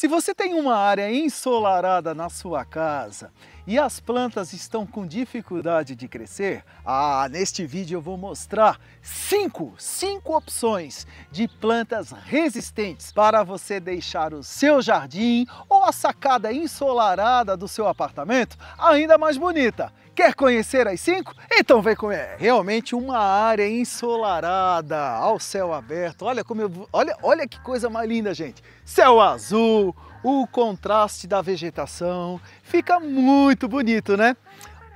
Se você tem uma área ensolarada na sua casa e as plantas estão com dificuldade de crescer, ah, neste vídeo eu vou mostrar 5, 5 opções de plantas resistentes para você deixar o seu jardim ou a sacada ensolarada do seu apartamento ainda mais bonita. Quer conhecer as cinco? Então vem com ele. É, realmente uma área ensolarada, ao céu aberto. Olha como eu, olha, olha que coisa mais linda, gente. Céu azul, o contraste da vegetação, fica muito bonito, né?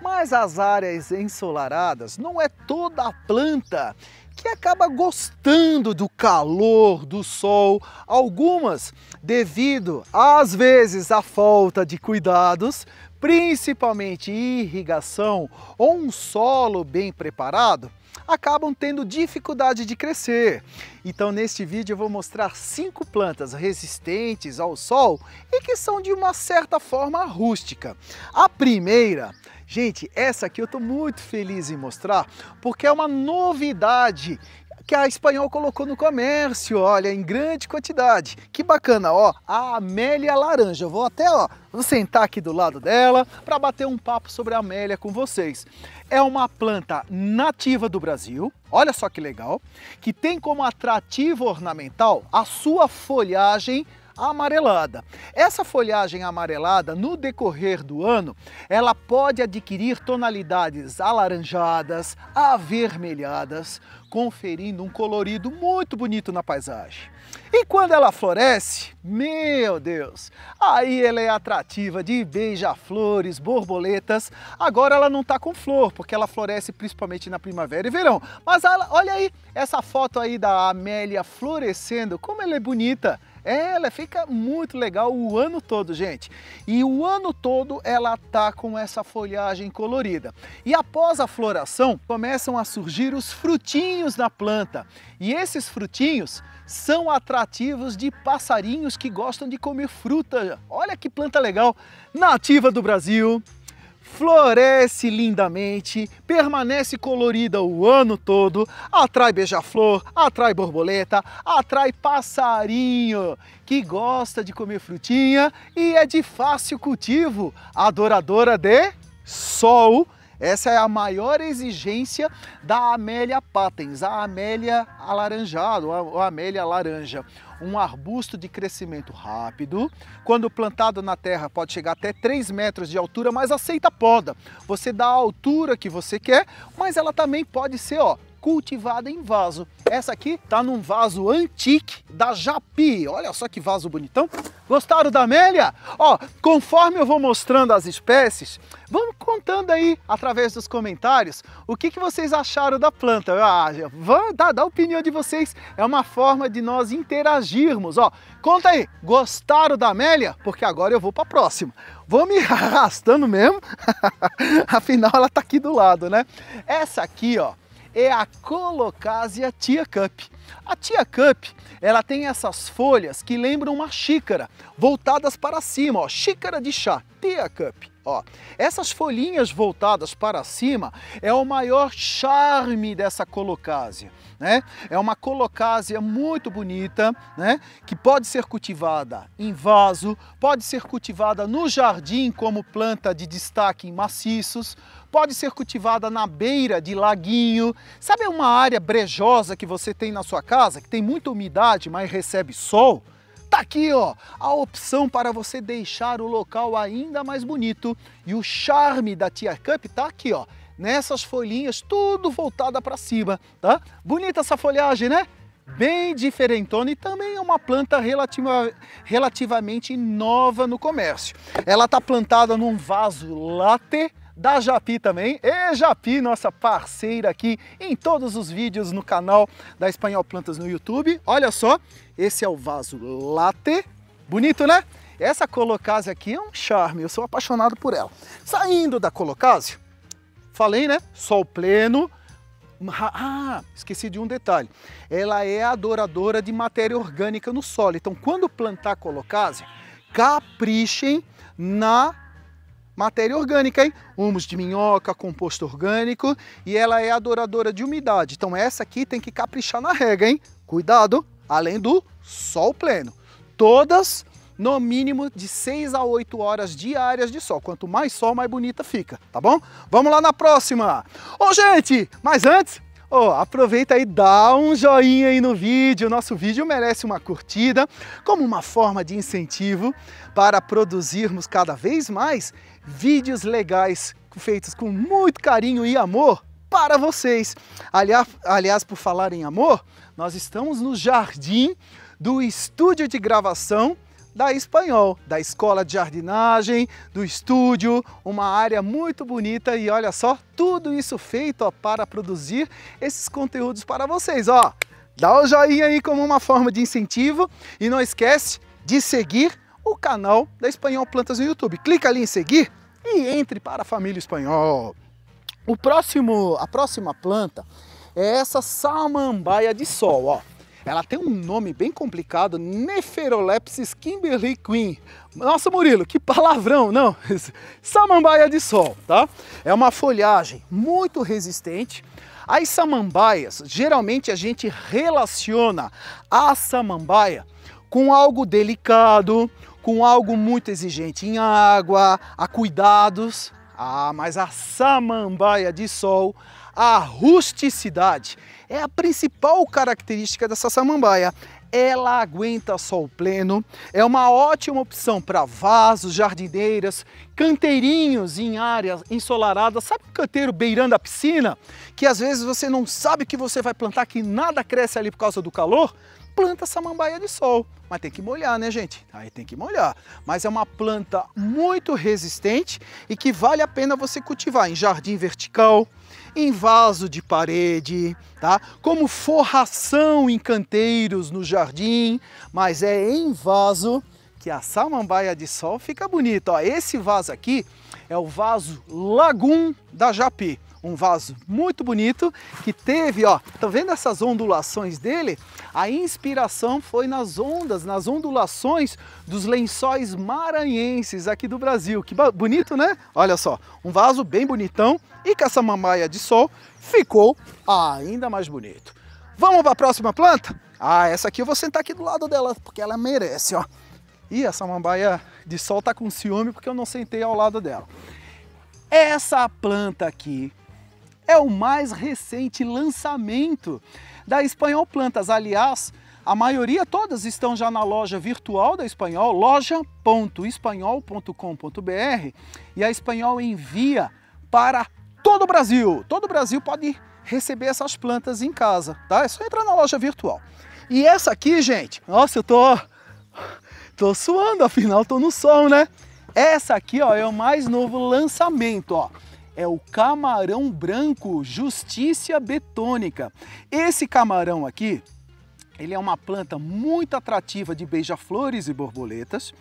Mas as áreas ensolaradas não é toda a planta que acaba gostando do calor, do sol, algumas devido às vezes à falta de cuidados, principalmente irrigação ou um solo bem preparado, acabam tendo dificuldade de crescer. Então neste vídeo eu vou mostrar cinco plantas resistentes ao sol e que são de uma certa forma rústica. A primeira Gente, essa aqui eu estou muito feliz em mostrar, porque é uma novidade que a Espanhol colocou no comércio, olha, em grande quantidade. Que bacana, ó, a Amélia Laranja. Eu vou até, ó, vou sentar aqui do lado dela para bater um papo sobre a Amélia com vocês. É uma planta nativa do Brasil, olha só que legal, que tem como atrativo ornamental a sua folhagem amarelada. Essa folhagem amarelada, no decorrer do ano, ela pode adquirir tonalidades alaranjadas, avermelhadas, conferindo um colorido muito bonito na paisagem. E quando ela floresce, meu Deus, aí ela é atrativa de beija-flores, borboletas. Agora ela não está com flor, porque ela floresce principalmente na primavera e verão. Mas ela, olha aí, essa foto aí da Amélia florescendo, como ela é bonita. Ela fica muito legal o ano todo, gente. E o ano todo ela tá com essa folhagem colorida. E após a floração, começam a surgir os frutinhos na planta. E esses frutinhos são atrativos de passarinhos que gostam de comer fruta. Olha que planta legal, nativa do Brasil, floresce lindamente, permanece colorida o ano todo, atrai beija-flor, atrai borboleta, atrai passarinho que gosta de comer frutinha e é de fácil cultivo, adoradora de sol, essa é a maior exigência da Amélia patens, a Amélia alaranjada, a Amélia laranja. Um arbusto de crescimento rápido, quando plantado na terra pode chegar até 3 metros de altura, mas aceita poda. Você dá a altura que você quer, mas ela também pode ser ó, cultivada em vaso. Essa aqui tá num vaso antique da Japi. Olha só que vaso bonitão. Gostaram da amélia? Ó, conforme eu vou mostrando as espécies, vamos contando aí através dos comentários o que, que vocês acharam da planta. Ah, dá, dá a opinião de vocês. É uma forma de nós interagirmos. Ó, conta aí, gostaram da amélia? Porque agora eu vou para a próxima. Vou me arrastando mesmo. Afinal, ela tá aqui do lado, né? Essa aqui, ó, é a Colocasia Tia Cup. A Tia Cup, ela tem essas folhas que lembram uma xícara, voltadas para cima, ó, xícara de chá, Tia Cup. Ó, essas folhinhas voltadas para cima é o maior charme dessa colocásia, né? É uma colocásia muito bonita, né? Que pode ser cultivada em vaso, pode ser cultivada no jardim como planta de destaque em maciços, pode ser cultivada na beira de laguinho. Sabe uma área brejosa que você tem na sua casa, que tem muita umidade, mas recebe sol? Tá aqui, ó, a opção para você deixar o local ainda mais bonito e o charme da Tia Cup tá aqui, ó, nessas folhinhas tudo voltada para cima, tá? Bonita essa folhagem, né? bem diferentona e também é uma planta relativa, relativamente nova no comércio. Ela tá plantada num vaso latte da Japi também. E Japi, nossa parceira aqui em todos os vídeos no canal da Espanhol Plantas no YouTube. Olha só, esse é o vaso latte. Bonito, né? Essa colocase aqui é um charme, eu sou apaixonado por ela. Saindo da colocase, falei, né? Sol pleno. Ah, esqueci de um detalhe. Ela é adoradora de matéria orgânica no solo. Então, quando plantar colocase, caprichem na matéria orgânica, hein? Humus de minhoca, composto orgânico e ela é adoradora de umidade. Então essa aqui tem que caprichar na rega, hein? Cuidado, além do sol pleno. Todas no mínimo de 6 a 8 horas diárias de sol. Quanto mais sol, mais bonita fica, tá bom? Vamos lá na próxima. Ô, gente, mas antes, oh, aproveita e dá um joinha aí no vídeo. Nosso vídeo merece uma curtida como uma forma de incentivo para produzirmos cada vez mais vídeos legais feitos com muito carinho e amor para vocês. Aliás, aliás, por falar em amor, nós estamos no jardim do estúdio de gravação da Espanhol, da escola de jardinagem, do estúdio, uma área muito bonita e olha só, tudo isso feito ó, para produzir esses conteúdos para vocês, ó. Dá o um joinha aí como uma forma de incentivo e não esquece de seguir o canal da Espanhol Plantas no YouTube. Clica ali em seguir e entre para a família Espanhol. O próximo, a próxima planta é essa samambaia de sol, ó. Ela tem um nome bem complicado, Neferolepsis Kimberly Queen. Nossa, Murilo, que palavrão, não? Samambaia de sol, tá? É uma folhagem muito resistente. As samambaias, geralmente a gente relaciona a samambaia com algo delicado, com algo muito exigente em água, a cuidados. Ah, mas a samambaia de sol, a rusticidade é a principal característica dessa samambaia. Ela aguenta sol pleno, é uma ótima opção para vasos, jardineiras, canteirinhos em áreas ensolaradas. Sabe o canteiro beirando a piscina? Que às vezes você não sabe o que você vai plantar, que nada cresce ali por causa do calor? planta samambaia de sol, mas tem que molhar, né, gente? Aí tem que molhar. Mas é uma planta muito resistente e que vale a pena você cultivar em jardim vertical, em vaso de parede, tá? Como forração em canteiros no jardim, mas é em vaso que a samambaia de sol fica bonita. esse vaso aqui é o vaso Lagum da Japi um vaso muito bonito que teve, ó, tá vendo essas ondulações dele? A inspiração foi nas ondas, nas ondulações dos lençóis maranhenses aqui do Brasil. Que bonito, né? Olha só, um vaso bem bonitão e com essa mamaia de sol ficou ainda mais bonito. Vamos para a próxima planta? Ah, essa aqui eu vou sentar aqui do lado dela, porque ela merece, ó. E essa mambaia de sol tá com ciúme porque eu não sentei ao lado dela. Essa planta aqui é o mais recente lançamento da Espanhol Plantas. Aliás, a maioria, todas estão já na loja virtual da Espanhol, loja.espanhol.com.br e a Espanhol envia para todo o Brasil. Todo o Brasil pode receber essas plantas em casa, tá? É só entrar na loja virtual. E essa aqui, gente, nossa, eu tô, tô suando, afinal tô no sol, né? Essa aqui, ó, é o mais novo lançamento, ó é o camarão branco Justiça betônica. Esse camarão aqui, ele é uma planta muito atrativa de beija-flores e borboletas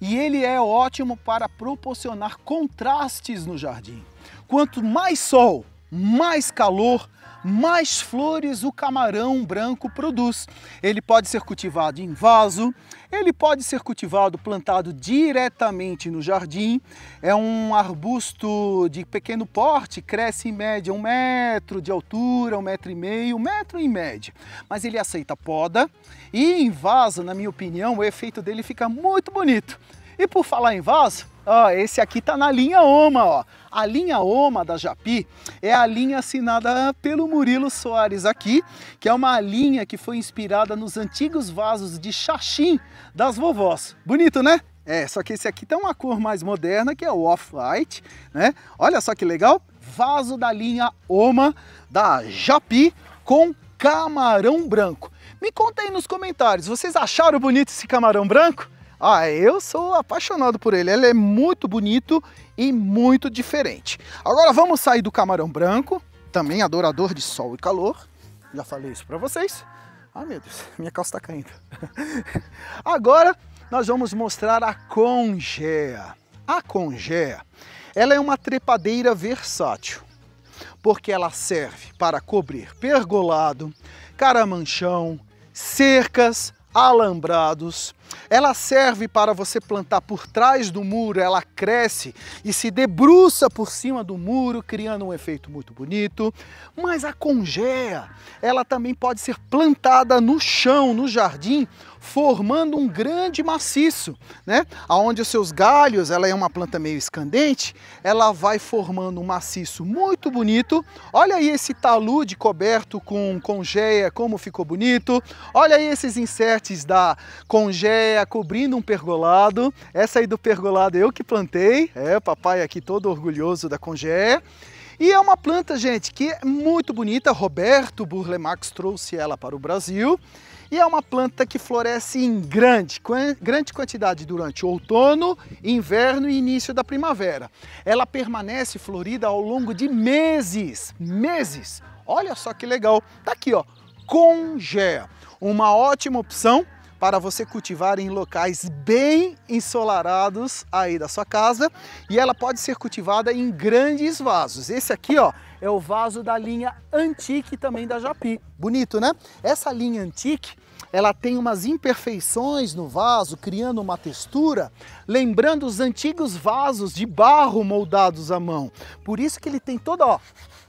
e ele é ótimo para proporcionar contrastes no jardim. Quanto mais sol, mais calor, mais flores o camarão branco produz. Ele pode ser cultivado em vaso, ele pode ser cultivado plantado diretamente no jardim. É um arbusto de pequeno porte, cresce em média um metro de altura, um metro e meio, um metro em média. Mas ele aceita poda e em vaso, na minha opinião, o efeito dele fica muito bonito. E por falar em vaso, Ó, esse aqui tá na linha OMA, ó. A linha OMA da Japi é a linha assinada pelo Murilo Soares aqui, que é uma linha que foi inspirada nos antigos vasos de xaxim das vovós. Bonito, né? É, só que esse aqui tem tá uma cor mais moderna, que é o off-white, né? Olha só que legal, vaso da linha Oma da Japi com camarão branco. Me conta aí nos comentários, vocês acharam bonito esse camarão branco? Ah, eu sou apaixonado por ele. Ele é muito bonito e muito diferente. Agora vamos sair do camarão branco, também adorador de sol e calor. Já falei isso para vocês. Ah, meu Deus, minha calça está caindo. Agora nós vamos mostrar a Congea. A Congea, ela é uma trepadeira versátil, porque ela serve para cobrir pergolado, caramanchão, cercas, alambrados. Ela serve para você plantar por trás do muro, ela cresce e se debruça por cima do muro, criando um efeito muito bonito. Mas a congéia, ela também pode ser plantada no chão, no jardim formando um grande maciço, né? Aonde os seus galhos, ela é uma planta meio escandente, ela vai formando um maciço muito bonito. Olha aí esse talude coberto com congeia, como ficou bonito. Olha aí esses insertes da congeia cobrindo um pergolado. Essa aí do pergolado eu que plantei. É, papai aqui todo orgulhoso da congeia. E é uma planta, gente, que é muito bonita. Roberto Burle Marx trouxe ela para o Brasil e é uma planta que floresce em grande, grande quantidade durante outono, inverno e início da primavera. Ela permanece florida ao longo de meses, meses. Olha só que legal, tá aqui ó, congea, uma ótima opção para você cultivar em locais bem ensolarados aí da sua casa e ela pode ser cultivada em grandes vasos. Esse aqui ó é o vaso da linha Antique também da Japi. Bonito, né? Essa linha Antique, ela tem umas imperfeições no vaso, criando uma textura, lembrando os antigos vasos de barro moldados à mão. Por isso que ele tem toda, ó,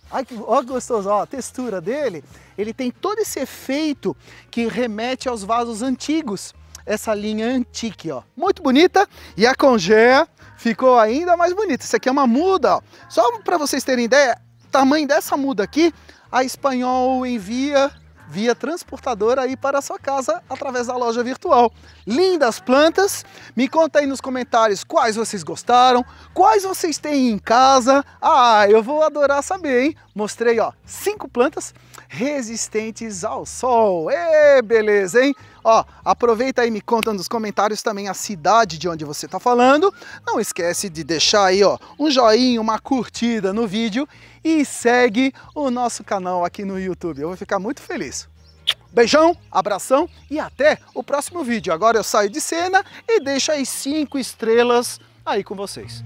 Olha que ó, gostoso, ó, a textura dele. Ele tem todo esse efeito que remete aos vasos antigos. Essa linha antique, ó. Muito bonita. E a congé ficou ainda mais bonita. Isso aqui é uma muda, ó. Só para vocês terem ideia, tamanho dessa muda aqui, a Espanhol envia via transportadora aí para a sua casa através da loja virtual. Lindas plantas! Me conta aí nos comentários quais vocês gostaram, quais vocês têm em casa. Ah, eu vou adorar saber, hein? Mostrei, ó, cinco plantas resistentes ao sol. Ê, beleza, hein? Ó, aproveita aí e me conta nos comentários também a cidade de onde você está falando. Não esquece de deixar aí, ó, um joinha, uma curtida no vídeo e segue o nosso canal aqui no YouTube. Eu vou ficar muito feliz. Beijão, abração e até o próximo vídeo. Agora eu saio de cena e deixo aí cinco estrelas aí com vocês.